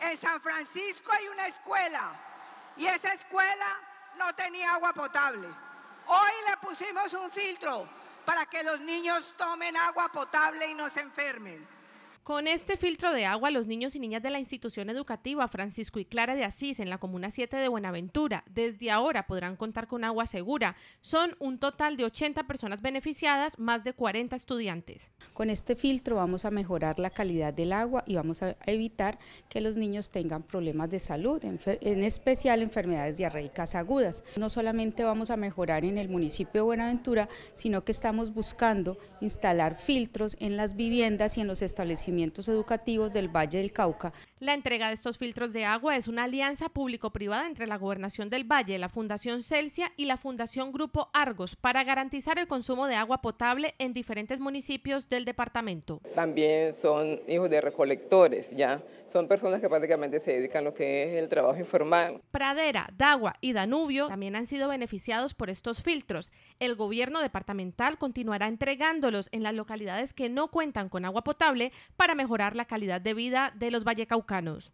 En San Francisco hay una escuela y esa escuela no tenía agua potable. Hoy le pusimos un filtro para que los niños tomen agua potable y no se enfermen. Con este filtro de agua, los niños y niñas de la institución educativa Francisco y Clara de Asís en la Comuna 7 de Buenaventura desde ahora podrán contar con agua segura. Son un total de 80 personas beneficiadas, más de 40 estudiantes. Con este filtro vamos a mejorar la calidad del agua y vamos a evitar que los niños tengan problemas de salud, en especial enfermedades diarreicas agudas. No solamente vamos a mejorar en el municipio de Buenaventura, sino que estamos buscando instalar filtros en las viviendas y en los establecimientos educativos del Valle del Cauca. La entrega de estos filtros de agua es una alianza público-privada entre la Gobernación del Valle, la Fundación Celsia y la Fundación Grupo Argos para garantizar el consumo de agua potable en diferentes municipios del departamento. También son hijos de recolectores, ya son personas que prácticamente se dedican a lo que es el trabajo informal. Pradera, Dagua y Danubio también han sido beneficiados por estos filtros. El gobierno departamental continuará entregándolos en las localidades que no cuentan con agua potable para mejorar la calidad de vida de los vallecaucanos.